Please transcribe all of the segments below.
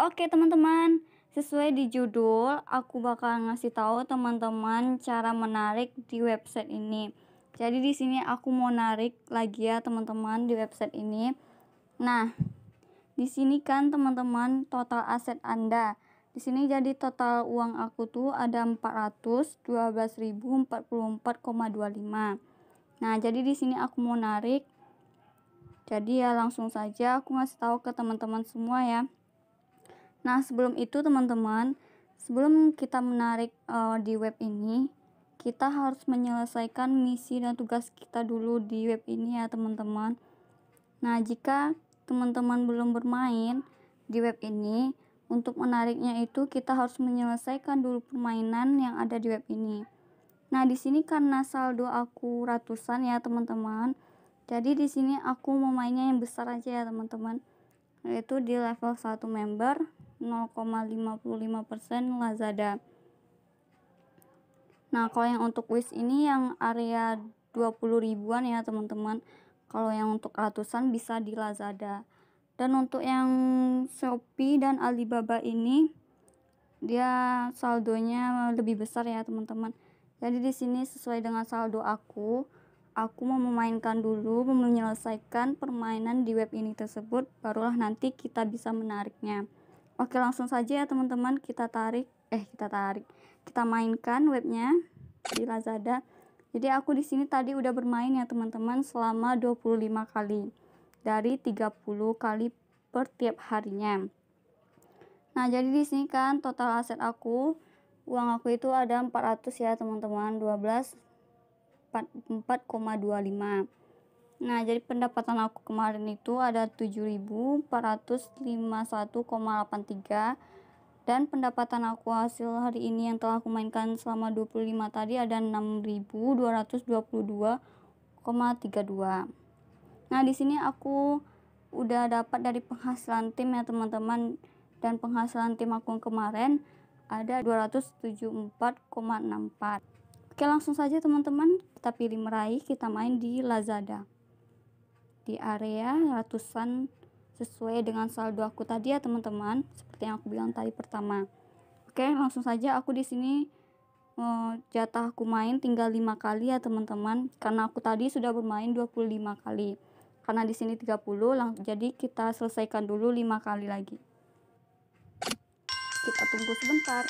Oke teman-teman, sesuai di judul, aku bakal ngasih tahu teman-teman cara menarik di website ini. Jadi di sini aku mau narik lagi ya teman-teman di website ini. Nah, di sini kan teman-teman total aset Anda. Di sini jadi total uang aku tuh ada 412.044,25. Nah, jadi di sini aku mau narik. Jadi ya langsung saja aku ngasih tahu ke teman-teman semua ya. Nah, sebelum itu teman-teman, sebelum kita menarik uh, di web ini, kita harus menyelesaikan misi dan tugas kita dulu di web ini ya, teman-teman. Nah, jika teman-teman belum bermain di web ini, untuk menariknya itu kita harus menyelesaikan dulu permainan yang ada di web ini. Nah, di sini karena saldo aku ratusan ya, teman-teman. Jadi di sini aku mau mainnya yang besar aja ya, teman-teman. Yaitu di level 1 member 0,55% Lazada. Nah, kalau yang untuk Wish ini yang area 20 ribuan ya, teman-teman. Kalau yang untuk ratusan bisa di Lazada. Dan untuk yang Shopee dan Alibaba ini dia saldonya lebih besar ya, teman-teman. Jadi di sini sesuai dengan saldo aku, aku mau memainkan dulu, menyelesaikan permainan di web ini tersebut, barulah nanti kita bisa menariknya. Oke, langsung saja ya teman-teman kita tarik eh kita tarik. Kita mainkan webnya di Lazada. Jadi aku di sini tadi udah bermain ya teman-teman selama 25 kali dari 30 kali per tiap harinya. Nah, jadi di sini kan total aset aku uang aku itu ada 400 ya teman-teman, 12 4,25. Nah, jadi pendapatan aku kemarin itu ada 7.451,83 dan pendapatan aku hasil hari ini yang telah aku mainkan selama 25 tadi ada 6.222,32. Nah, di sini aku udah dapat dari penghasilan tim ya, teman-teman. Dan penghasilan tim aku kemarin ada 274,64. Oke, langsung saja teman-teman, kita pilih meraih, kita main di Lazada di area ratusan sesuai dengan saldo aku tadi ya teman-teman seperti yang aku bilang tadi pertama oke langsung saja aku di sini eh, jatah aku main tinggal 5 kali ya teman-teman karena aku tadi sudah bermain 25 kali karena di sini 30 lang jadi kita selesaikan dulu 5 kali lagi kita tunggu sebentar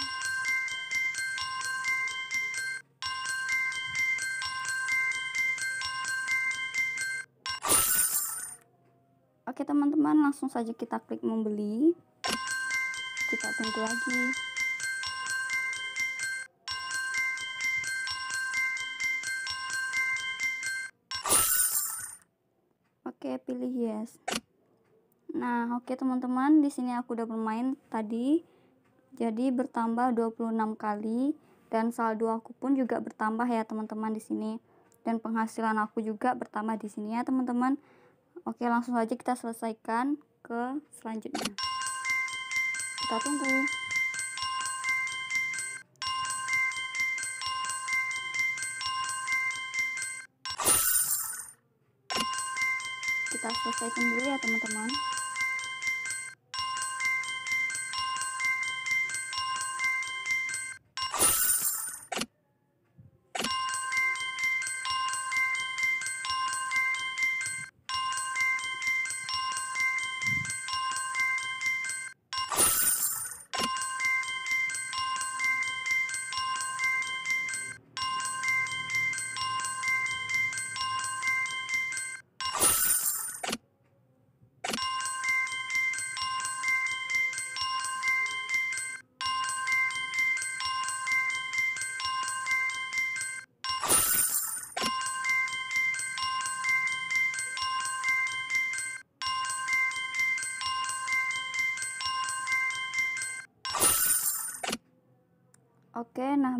Oke teman-teman, langsung saja kita klik membeli. Kita tunggu lagi. Oke, pilih yes. Nah, oke teman-teman, di sini aku udah bermain tadi. Jadi bertambah 26 kali dan saldo aku pun juga bertambah ya teman-teman di sini. Dan penghasilan aku juga bertambah di sini ya teman-teman. Oke, langsung saja kita selesaikan ke selanjutnya. Kita tunggu. Kita selesaikan dulu ya, teman-teman.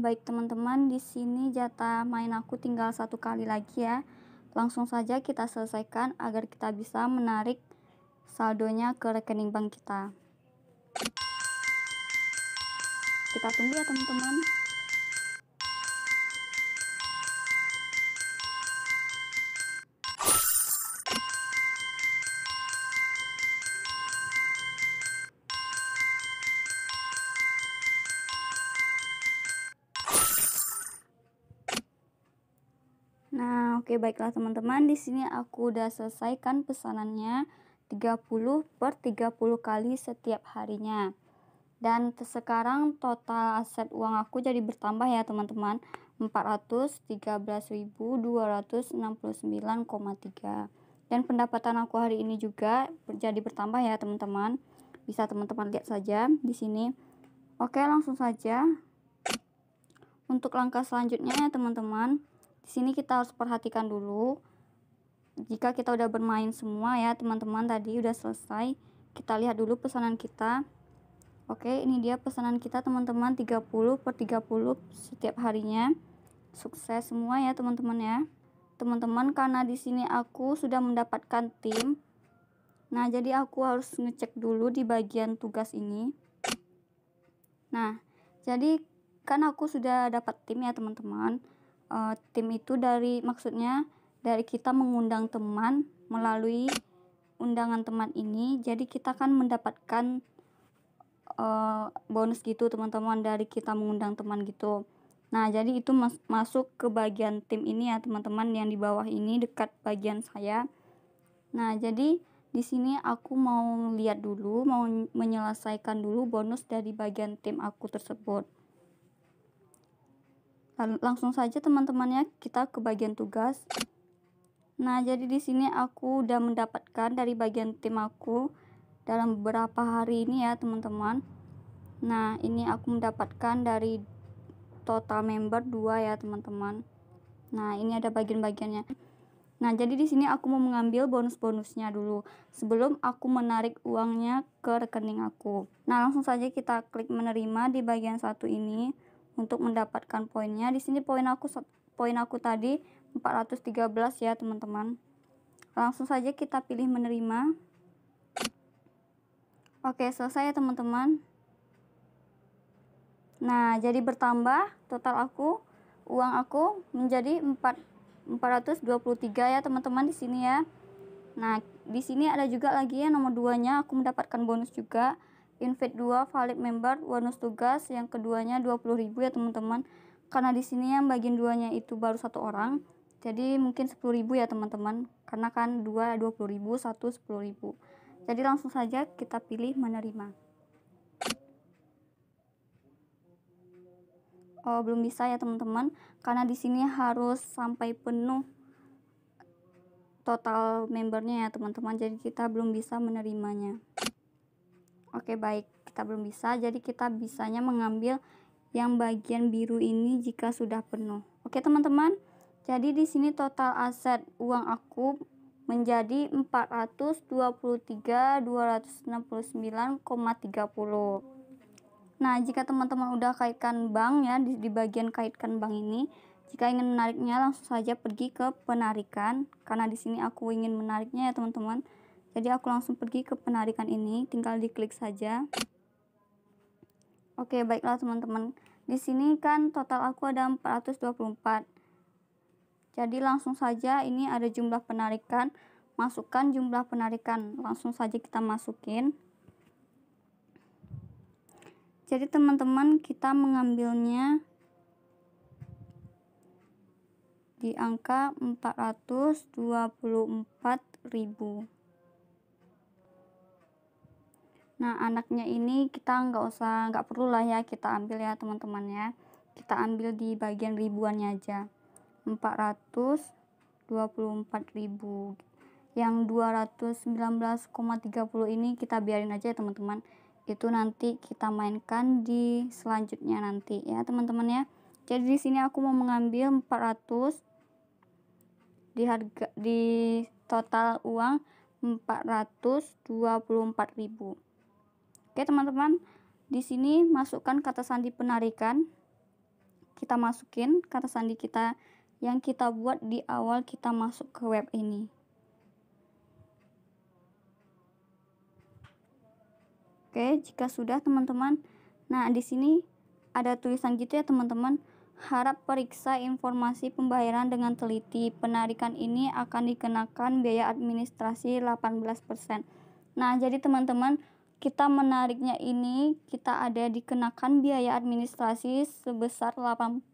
baik teman-teman, di sini jatah main aku tinggal satu kali lagi ya. Langsung saja kita selesaikan agar kita bisa menarik saldonya ke rekening bank kita. Kita tunggu ya teman-teman. Oke, baiklah teman-teman, di sini aku udah selesaikan pesanannya 30 per 30 kali setiap harinya. Dan sekarang total aset uang aku jadi bertambah ya teman-teman 413.269,3 Dan pendapatan aku hari ini juga jadi bertambah ya teman-teman Bisa teman-teman lihat saja di sini Oke langsung saja Untuk langkah selanjutnya ya teman-teman sini kita harus perhatikan dulu jika kita udah bermain semua ya teman-teman tadi udah selesai kita lihat dulu pesanan kita oke ini dia pesanan kita teman-teman 30 per 30 setiap harinya sukses semua ya teman-teman ya teman-teman karena di sini aku sudah mendapatkan tim nah jadi aku harus ngecek dulu di bagian tugas ini nah jadi kan aku sudah dapat tim ya teman-teman uh, tim itu dari maksudnya dari kita mengundang teman melalui undangan teman ini jadi kita kan mendapatkan uh, bonus gitu teman-teman dari kita mengundang teman gitu nah jadi itu mas masuk ke bagian tim ini ya teman-teman yang di bawah ini dekat bagian saya nah jadi di sini aku mau lihat dulu mau menyelesaikan dulu bonus dari bagian tim aku tersebut Langsung saja teman-temannya kita ke bagian tugas. Nah, jadi di sini aku udah mendapatkan dari bagian tim aku dalam beberapa hari ini ya, teman-teman. Nah, ini aku mendapatkan dari total member 2 ya, teman-teman. Nah, ini ada bagian-bagiannya. Nah, jadi di sini aku mau mengambil bonus-bonusnya dulu sebelum aku menarik uangnya ke rekening aku. Nah, langsung saja kita klik menerima di bagian satu ini untuk mendapatkan poinnya. Di sini poin aku poin aku tadi 413 ya, teman-teman. Langsung saja kita pilih menerima. Oke, selesai ya, teman-teman. Nah, jadi bertambah total aku uang aku menjadi 4 423 ya, teman-teman di sini ya. Nah, di sini ada juga lagi ya nomor 2-nya aku mendapatkan bonus juga invite 2 valid member bonus tugas yang keduanya 20.000 ya teman-teman karena di sini yang bagian duanya itu baru satu orang jadi mungkin 10.000 ya teman-teman karena kan 2 20.000 1 10.000 jadi langsung saja kita pilih menerima oh belum bisa ya teman-teman karena di sini harus sampai penuh total membernya ya teman-teman jadi kita belum bisa menerimanya Oke, baik. Kita belum bisa. Jadi kita bisanya mengambil yang bagian biru ini jika sudah penuh. Oke, teman-teman. Jadi di sini total aset uang aku menjadi 423.269,30. Nah, jika teman-teman udah kaitkan bank ya di, di bagian kaitkan bank ini, jika ingin menariknya langsung saja pergi ke penarikan karena di sini aku ingin menariknya ya teman-teman jadi aku langsung pergi ke penarikan ini tinggal diklik saja oke baiklah teman-teman di sini kan total aku ada 424 jadi langsung saja ini ada jumlah penarikan masukkan jumlah penarikan langsung saja kita masukin jadi teman-teman kita mengambilnya di angka 424.000 Nah, anaknya ini kita nggak usah, nggak perlu lah ya kita ambil ya teman-teman ya. Kita ambil di bagian ribuannya aja. 424.000. Yang 219,30 ini kita biarin aja ya teman-teman. Itu nanti kita mainkan di selanjutnya nanti ya teman-teman ya. Jadi di sini aku mau mengambil 400 di harga di total uang 424.000. Oke, teman-teman. Di sini masukkan kata sandi penarikan. Kita masukin kata sandi kita yang kita buat di awal kita masuk ke web ini. Oke, jika sudah teman-teman. Nah, di sini ada tulisan gitu ya teman-teman. Harap periksa informasi pembayaran dengan teliti. Penarikan ini akan dikenakan biaya administrasi 18%. Nah, jadi teman-teman kita menariknya ini kita ada dikenakan biaya administrasi sebesar 18%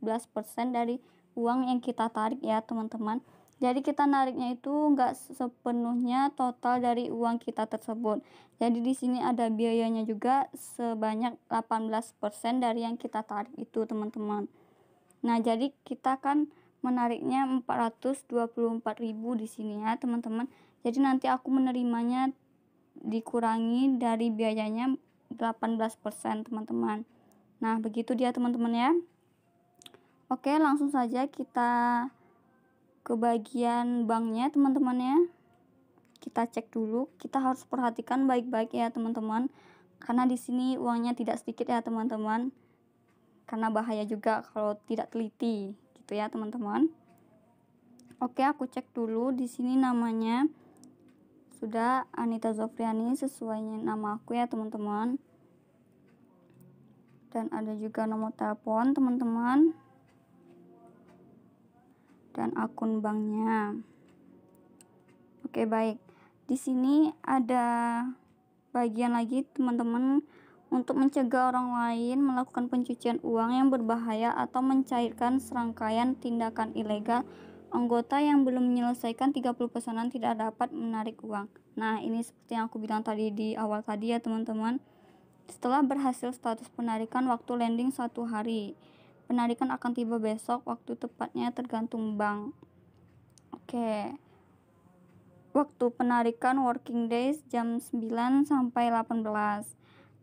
dari uang yang kita tarik ya teman-teman jadi kita nariknya itu nggak sepenuhnya total dari uang kita tersebut jadi di sini ada biayanya juga sebanyak 18% dari yang kita tarik itu teman-teman nah jadi kita kan menariknya 424.000 di sini ya teman-teman jadi nanti aku menerimanya dikurangi dari biayanya 18% teman-teman nah begitu dia teman-teman ya oke langsung saja kita ke bagian banknya teman-teman ya kita cek dulu kita harus perhatikan baik-baik ya teman-teman karena di sini uangnya tidak sedikit ya teman-teman karena bahaya juga kalau tidak teliti gitu ya teman-teman oke aku cek dulu di sini namanya sudah Anita Zofriani sesuai nama aku ya teman-teman. Dan ada juga nomor telepon teman-teman. Dan akun banknya. Oke, baik. Di sini ada bagian lagi teman-teman untuk mencegah orang lain melakukan pencucian uang yang berbahaya atau mencairkan serangkaian tindakan ilegal Anggota yang belum menyelesaikan 30 pesanan tidak dapat menarik uang. Nah, ini seperti yang aku bilang tadi di awal tadi ya, teman-teman. Setelah berhasil status penarikan waktu landing satu hari. Penarikan akan tiba besok, waktu tepatnya tergantung bank. Oke. Waktu penarikan working days jam 9 sampai 18.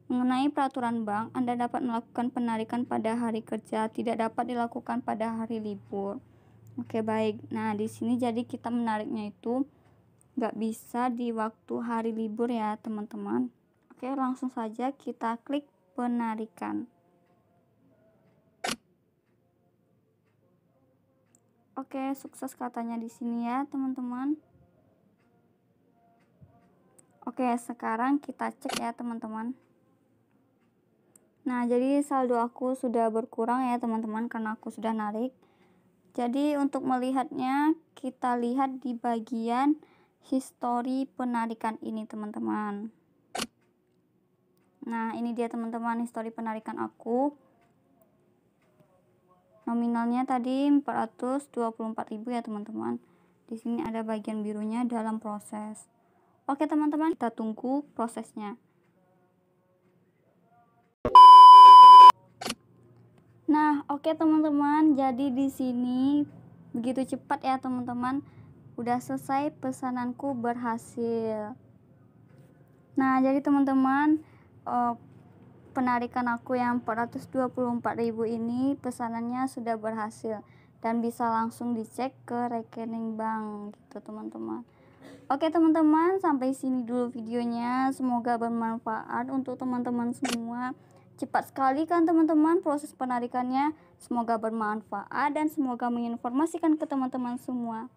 Mengenai peraturan bank, Anda dapat melakukan penarikan pada hari kerja, tidak dapat dilakukan pada hari libur. Oke baik. Nah di sini jadi kita menariknya itu nggak bisa di waktu hari libur ya teman-teman. Oke langsung saja kita klik penarikan. Oke sukses katanya di sini ya teman-teman. Oke sekarang kita cek ya teman-teman. Nah, jadi saldo aku sudah berkurang ya, teman-teman, karena aku sudah narik. Jadi untuk melihatnya kita lihat di bagian histori penarikan ini teman-teman. Nah, ini dia teman-teman histori penarikan aku. Nominalnya tadi 424.000 ya teman-teman. Di sini ada bagian birunya dalam proses. Oke teman-teman, kita tunggu prosesnya. Nah, oke okay, teman-teman, jadi di sini begitu cepat ya teman-teman. Udah selesai pesananku berhasil. Nah, jadi teman-teman, uh, penarikan aku yang 424.000 ini pesanannya sudah berhasil dan bisa langsung dicek ke rekening bank gitu teman-teman. Oke teman-teman, sampai sini dulu videonya. Semoga bermanfaat untuk teman-teman semua. Cepat sekali kan teman-teman proses penarikannya. Semoga bermanfaat dan semoga menginformasikan ke teman-teman semua.